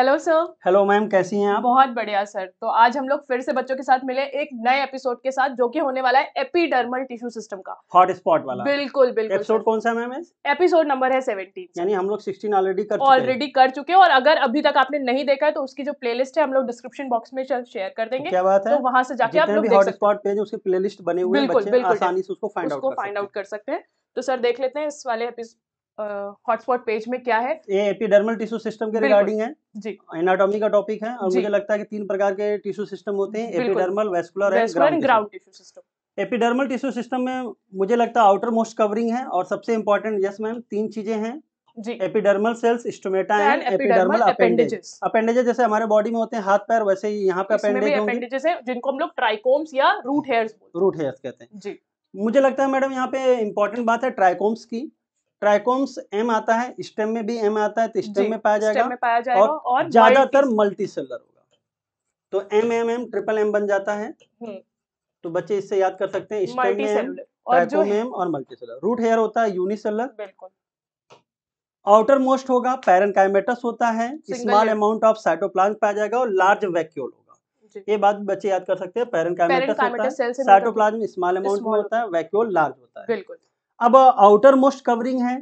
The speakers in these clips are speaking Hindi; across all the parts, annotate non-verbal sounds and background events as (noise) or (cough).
हेलो सर हेलो मैम कैसी हैं आप बहुत बढ़िया सर तो आज हम लोग फिर से बच्चों के साथ मिले एक नए एपिसोड के साथ जो कि होने वाला है एपिडर्मल टिश्यू सिस्टम का हॉट स्पॉट वाला बिल्कुल बिल्कुल एपिसोड कौन सा मैम एपिसोड नंबर है सेवेंटीन यानी हम लोग सिक्सटीन ऑलरेडी कर ऑलरेडी कर चुके हैं और अगर अभी तक आपने नहीं देखा है तो उसकी जो प्ले है हम लोग डिस्क्रिप्शन बॉक्स में शेयर कर देंगे तो क्या बात है तो वहाँ से जाके आप लोग हॉट स्पॉट पेज उसके प्ले बने हुए बिल्कुल बिल्कुल आसानी से उसको फाइंड आउट कर सकते हैं तो सर देख लेते हैं इस वाले एपिसोड हॉटस्पॉट पेज में क्या है ये एपिडर्मल टिश्यू सिस्टम के रिगार्डिंग है जी एनाटॉमी का टॉपिक है और मुझे लगता है कि तीन प्रकार के टिश्यू सिस्टम होते हैं epidermal vascular and ground tissue system epidermal tissue system में मुझे लगता है आउटर मोस्ट कवरिंग है और सबसे इम्पोर्टेंट यस मैम तीन चीजें हैं जी epidermal cells stomata and epidermal appendages appendages जैसे हमारे बॉडी में होते हैं हाथ पैर वैसे ही यहाँ पे अपेंडेज अपेंडेजेस हैं जिनको हम लोग ट्राइकोम्स या रूट हेयर्स रूट हेयर्स कहते हैं जी मुझे लगता है मैडम यहाँ पे इम्पोर्टेंट बात है ट्राइकोम्स की ट्राइकोम्स एम आता है स्टेम में भी एम आता है तो स्टेम में पाया जाएगा, में पाया जाएगा और, और ज्यादातर मल्टी सेलर होगा तो M M M triple M बन जाता है हम्म। तो बच्चे इससे याद कर सकते हैं स्टेम में एम ट्राइकोम एम और मल्टी सेलर रूट हेयर होता है यूनिसेलर बिल्कुल आउटर मोस्ट होगा पैरनकाइमेटस होता है स्मॉल अमाउंट ऑफ साइटोप्लाज्म पाया जाएगा और लार्ज वैक्यूल होगा ये बात बच्चे याद कर सकते हैं पैरनकाइमेटस होता है साइटोप्लाज्म स्मॉल अमाउंट में होता है वैक्यूल लार्ज होता है बिल्कुल अब आउटर मोस्ट कवरिंग है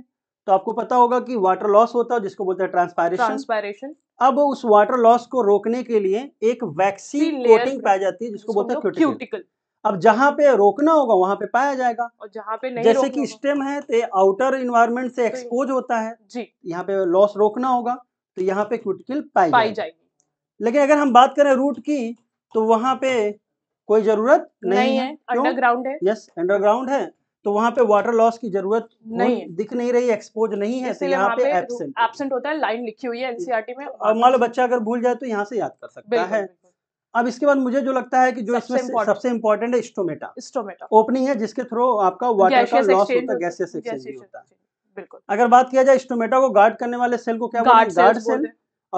तो आपको पता होगा कि वाटर लॉस होता है जिसको बोलते हैं ट्रांसपायरेशन ट्रांसपायरेशन अब उस वाटर लॉस को रोकने के लिए एक वैक्सीन कोटिंग पाई जाती है जिसको बोलते हैं क्यूटिकल अब जहाँ पे रोकना होगा वहां पे पाया जाएगा और जहां पे नहीं जैसे कि स्टेम है तो आउटर इन्वायरमेंट से एक्सपोज होता है जी यहाँ पे लॉस रोकना होगा तो यहाँ पे क्यूटिकल पाई, पाई जाएगी लेकिन अगर हम बात करें रूट की तो वहां पे कोई जरूरत नहीं, नहीं है अंडरग्राउंड है यस अंडरग्राउंड है तो वहाँ पे वाटर लॉस की जरूरत नहीं दिख नहीं रही एक्सपोज नहीं है तो यहाँ पे एब्सेंट होता है लाइन लिखी हुई है एनसीआरटी में और मान लो बच्चा अगर भूल जाए तो यहाँ से याद कर सकता है अब इसके बाद मुझे जो लगता है कि जो इसमें सबसे इम्पोर्टेंट है स्टोमेटा स्टोमेटा ओपनिंग है जिसके थ्रू आपका वाटर का लॉस होता है गैसियस एक्सचेंज होता है बिल्कुल अगर बात किया जाए स्टोमेटा को गार्ड करने वाले सेल को क्या गार्ड सेल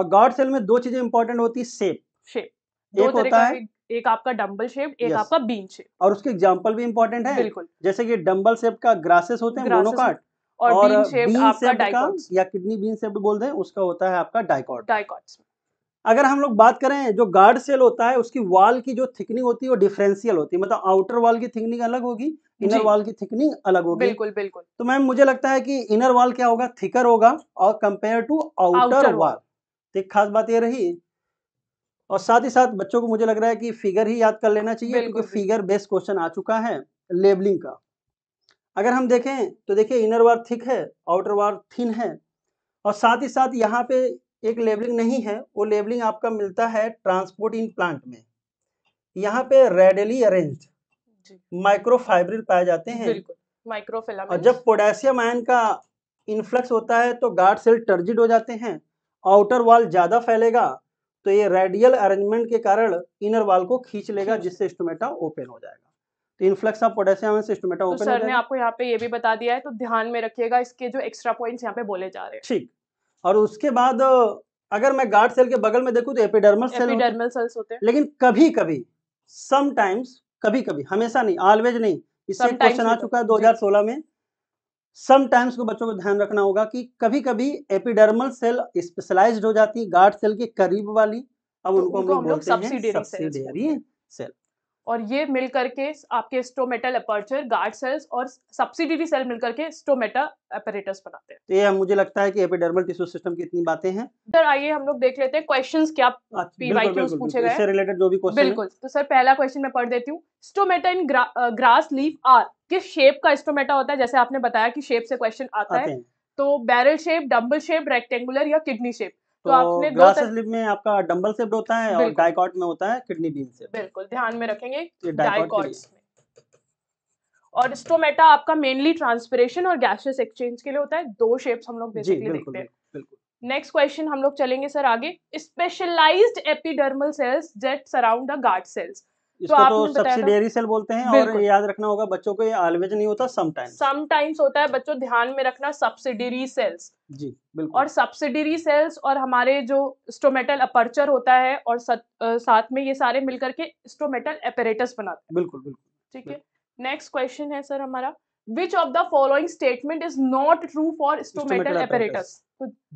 और गार्ड सेल में दो चीजें इंपॉर्टेंट होती है सेप शेप एक होता है एक आपका डम्बल शेप एक yes. आपका बीन शेप और उसके एग्जाम्पल भी इम्पोर्टेंट है बिल्कुल जैसे कि डम्बल शेप का ग्रासेस होते हैं मोनोकाट और, और बीन शेप आपका डाइकॉट्स या किडनी बीन शेप बोल दें उसका होता है आपका डाइकॉट डाइकॉट्स अगर हम लोग बात करें जो गार्ड सेल होता है उसकी वॉल की जो थिकनिंग होती है वो डिफरेंशियल होती है मतलब आउटर वॉल की थिकनिंग अलग होगी इनर वॉल की थिकनिंग अलग होगी बिल्कुल बिल्कुल तो मैम मुझे लगता है कि इनर वॉल क्या होगा थिकर होगा और कंपेयर टू आउटर वॉल एक खास बात ये रही और साथ ही साथ बच्चों को मुझे लग रहा है कि फिगर ही याद कर लेना चाहिए क्योंकि फिगर बेस्ट क्वेश्चन आ चुका है लेबलिंग का अगर हम देखें तो देखिए इनर वार थिक है आउटर वार थिन है और साथ ही साथ यहाँ पे एक लेबलिंग नहीं है वो लेबलिंग आपका मिलता है ट्रांसपोर्ट इन प्लांट में यहाँ पे रेडली अरेन्ज माइक्रोफाइब्रिल पाए जाते हैं माइक्रोफिला और जब पोटेशियम आयन का इन्फ्लक्स होता है तो गार्ड सेल टर्जिड हो जाते हैं आउटर वॉल ज़्यादा फैलेगा तो ये रेडियल अरेंजमेंट के कारण इनर वाल को खींच लेगा जिससे स्टोमेटा ओपन हो जाएगा तो इन्फ्लक्स ऑफ पोटेशियम से स्टोमेटा ओपन सर ने आपको यहाँ पे ये भी बता दिया है तो ध्यान में रखिएगा इसके जो एक्स्ट्रा पॉइंट्स यहाँ पे बोले जा रहे हैं ठीक और उसके बाद अगर मैं गार्ड सेल के बगल में देखूं तो एपिडर्मल सेल एपिडर्मल सेल्स होते हैं लेकिन कभी कभी समटाइम्स कभी कभी हमेशा नहीं ऑलवेज नहीं इससे क्वेश्चन आ तो चुका है 2016 में समटाइम्स को बच्चों को ध्यान रखना होगा कि कभी कभी एपिडर्मल सेल स्पेशलाइज हो जाती है गार्ड सेल के करीब वाली अब तो उनको, हम लोग बोलते हैं सेल और ये मिल करके आपके स्टोमेटल अपर्चर गार्ड सेल्स और सब्सिडरी सेल मिलकर के स्टोमेटा एपरेटस बनाते हैं तो ये मुझे लगता है कि एपिडर्मल टिश्यू सिस्टम की इतनी बातें हैं सर आइए हम लोग देख लेते हैं क्वेश्चंस क्या पीवाईक्यूज अच्छा, पूछे गए इससे रिलेटेड जो भी क्वेश्चन बिल्कुल तो सर पहला क्वेश्चन मैं पढ़ देती हूँ stomata in gra, grass leaf are किस शेप का स्टोमेटा होता है जैसे आपने बताया कि शेप से क्वेश्चन आता है तो barrel shape dumbbell shape rectangular या किडनी शेप तो, आपने तो स्लिप में आपका डम्बल सेप्ड होता है और डायकॉट में होता है किडनी बीन से बिल्कुल ध्यान में रखेंगे और स्टोमेटा आपका मेनली ट्रांसपिरेशन और गैसियस एक्सचेंज के लिए होता है दो शेप्स हम लोग बेसिकली देखते हैं नेक्स्ट क्वेश्चन हम लोग चलेंगे सर आगे specialised epidermal cells that surround the guard cells इसको तो, तो सब्सिडियरी सेल बोलते हैं और याद रखना होगा बच्चों को ये ऑलवेज नहीं होता समटाइम्स समटाइम्स होता है बच्चों ध्यान में रखना सब्सिडियरी सेल्स जी बिल्कुल और सब्सिडियरी सेल्स और हमारे जो स्टोमेटल अपर्चर होता है और साथ में ये सारे मिलकर के स्टोमेटल एपरेटस बनाते हैं बिल्कुल बिल्कुल ठीक है नेक्स्ट क्वेश्चन है सर हमारा which of the following statement is not true for stomatal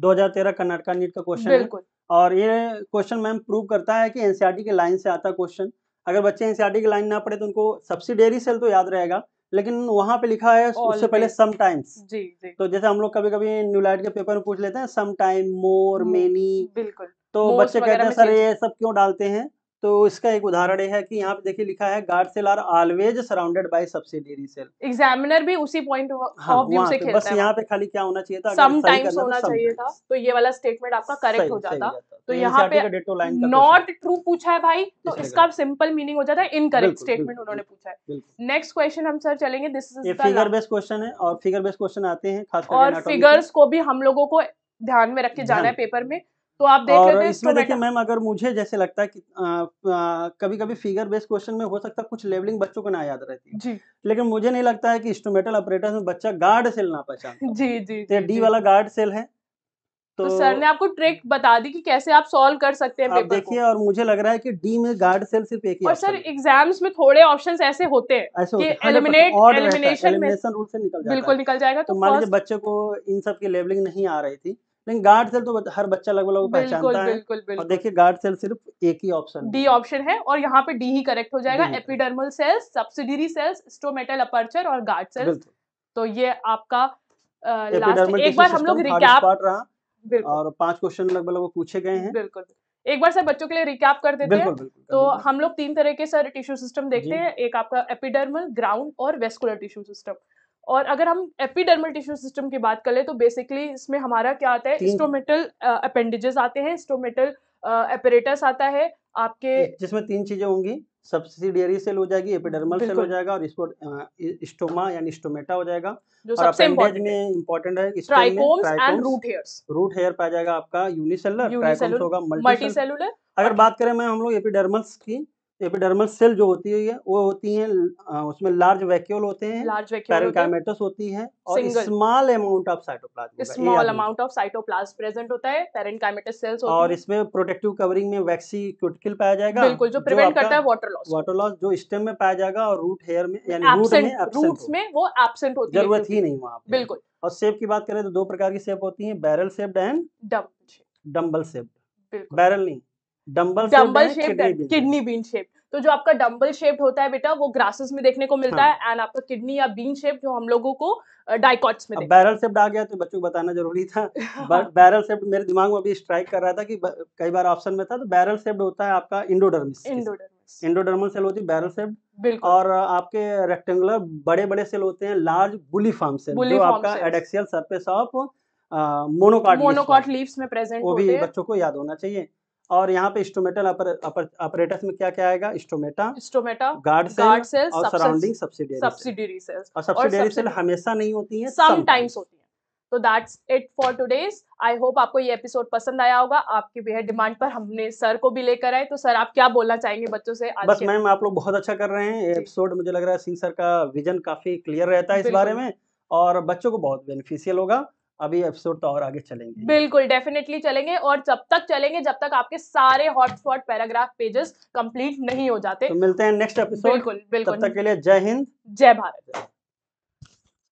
हजार तेरह कर्नाटका नीट का क्वेश्चन है और ये क्वेश्चन मैम प्रूव करता है कि एनसीआरटी e के लाइन से आता क्वेश्चन अगर बच्चे एन की लाइन ना पड़े तो उनको सब्सिडेरी सेल तो याद रहेगा लेकिन वहाँ पे लिखा है उससे पहले समटाइम्स तो जैसे हम लोग कभी कभी न्यूलाइट के पेपर में पूछ लेते हैं समटाइम मोर मेनी बिल्कुल तो बच्चे कहते हैं सर ये सब क्यों डालते हैं तो इसका एक उदाहरण है कि यहाँ पे देखिए लिखा है guard cell are always surrounded by subsidiary cell examiner भी उसी पॉइंट हाँ, से खेलता बस है यहाँ पे खाली क्या होना चाहिए था समटाइम्स होना चाहिए था तो ये वाला स्टेटमेंट आपका करेक्ट हो जाता तो, तो यहाँ पे नॉट ट्रू पूछा है भाई तो इसका सिंपल मीनिंग हो जाता है इनकरेक्ट स्टेटमेंट उन्होंने पूछा है नेक्स्ट क्वेश्चन हम सर चलेंगे this is figure based question है और फिगर बेस्ड क्वेश्चन आते हैं और फिगर्स को भी हम लोगों को ध्यान में रख के जाना है पेपर में तो आप देख लेते हैं इसमें देखिए मैम अगर मुझे जैसे लगता है कि कभी कभी फिगर बेस्ड क्वेश्चन में हो सकता है कुछ लेवलिंग बच्चों को ना याद रहती है जी लेकिन मुझे नहीं लगता है कि इंस्ट्रोमेटल ऑपरेटर में बच्चा गार्ड सेल ना पहचान जी जी, तो जी डी वाला गार्ड सेल है तो, तो सर ने आपको ट्रिक बता दी कि कैसे आप सॉल्व कर सकते हैं पेपर देखिए और मुझे लग रहा है कि डी में गार्ड सेल सिर्फ एक ही और सर एग्जाम्स में थोड़े ऑप्शंस ऐसे होते हैं ऐसे कि एलिमिनेट हाँ, एलिमिनेशन में रूल से निकल जाता बिल्कुल निकल जाएगा तो, तो मान लीजिए बच्चे को इन सब की लेवलिंग नहीं आ रही थी लेकिन गार्ड सेल तो हर बच्चा लगभग लग पहचानता है बिल्कुल, बिल्कुल. और देखिए गार्ड सेल सिर्फ एक ही ऑप्शन डी ऑप्शन है और यहाँ पे डी ही करेक्ट हो जाएगा epidermal cells subsidiary cells stomatal aperture और गार्ड सेल्स तो ये आपका लास्ट एक बार हम लोग रिकैप और पांच क्वेश्चन लगभग लगभग पूछे गए हैं बिल्कुल एक बार सर बच्चों के लिए रिकैप कर देते हैं तो हम लोग तीन तरह के सर टिश्यू सिस्टम देखते हैं एक आपका एपिडर्मल ग्राउंड और वेस्कुलर टिश्यू सिस्टम और अगर हम एपिडर्मल टिश्यू सिस्टम की बात करें तो बेसिकली इसमें हमारा क्या आता है स्टोमेटल अपेंडिजेस आते हैं स्टोमेटल एपरेटस आता है आपके जिसमें तीन चीजें होंगी सब्सिडियरी सेल हो जाएगी एपिडर्मल सेल हो जाएगा और इसको स्टोमा यानी स्टोमेटा हो जाएगा जो और सबसे में इंपॉर्टेंट है and root hairs root hair पाया जाएगा आपका यूनिसेलर होगा मल्टी सेलुलर अगर बात करें मैं हम लोग एपिडर्मल्स की एपिडर्मल सेल जो होती है वो होती हैं उसमें लार्ज वैक्यूल होते हैं लार्ज पैरेलकाइमेटस होती है और small amount of cytoplasm small amount of cytoplasm present होता है पैरेलकाइमेटस सेल्स होती और इसमें प्रोटेक्टिव कवरिंग में वैक्सी क्यूटिकल पाया जाएगा बिल्कुल जो प्रिवेंट करता है वाटर लॉस वाटर लॉस जो स्टेम में पाया जाएगा और रूट हेयर में यानी रूट में रूट में वो एब्सेंट होती है जरूरत ही नहीं वहाँ बिल्कुल और शेप की बात करें तो दो प्रकार की शेप होती है barrel shaped and dumbbell shaped barrel नहीं dumbbell dumbbell shaped kidney bean shape तो जो आपका डम्बल शेप्ड होता है बेटा वो ग्रासेस में देखने को मिलता हाँ. है एंड आपका किडनी या बीन शेप जो हम लोगों को डायकॉट्स में बैरल शेप्ड आ गया तो बच्चों को बताना जरूरी था बैरल (laughs) शेप्ड हाँ। मेरे दिमाग में अभी स्ट्राइक कर रहा था कि कई बार ऑप्शन में था तो बैरल शेप्ड होता है आपका इंडोडर्मिस इंडोडर्मिस इंडोडर्मल सेल होती है बैरल शेप्ड और आपके रेक्टेंगुलर बड़े बड़े सेल होते हैं लार्ज बुली फार्म से जो आपका adaxial surface of monocot monocot leaves में प्रेजेंट वो भी बच्चों को याद होना चाहिए और यहाँ पे स्टोमेटल ऑपरेटस में क्या क्या आएगा stomata stomata guard cell, cell और सराउंडिंग सब्सिडियरी सब्सिडियरी सेल्स और सब्सिडियरी सेल हमेशा नहीं होती है सम टाइम्स होती है तो that's it for today's I hope आपको ये एपिसोड पसंद आया होगा आपकी बेहद डिमांड पर हमने सर को भी लेकर आए तो सर आप क्या बोलना चाहेंगे बच्चों से आज बस मैम आप लोग बहुत अच्छा कर रहे हैं एपिसोड मुझे लग रहा है सिंह सर का विजन काफी क्लियर रहता है इस बारे में और बच्चों को बहुत बेनिफिशियल होगा अभी एपिसोड तो और आगे चलेंगे बिल्कुल डेफिनेटली चलेंगे और जब तक चलेंगे जब तक आपके सारे हॉटस्पॉट पैराग्राफ पेजेस कंप्लीट नहीं हो जाते तो मिलते हैं नेक्स्ट एपिसोड बिल्कुल बिल्कुल तब तक के लिए जय हिंद जय भारत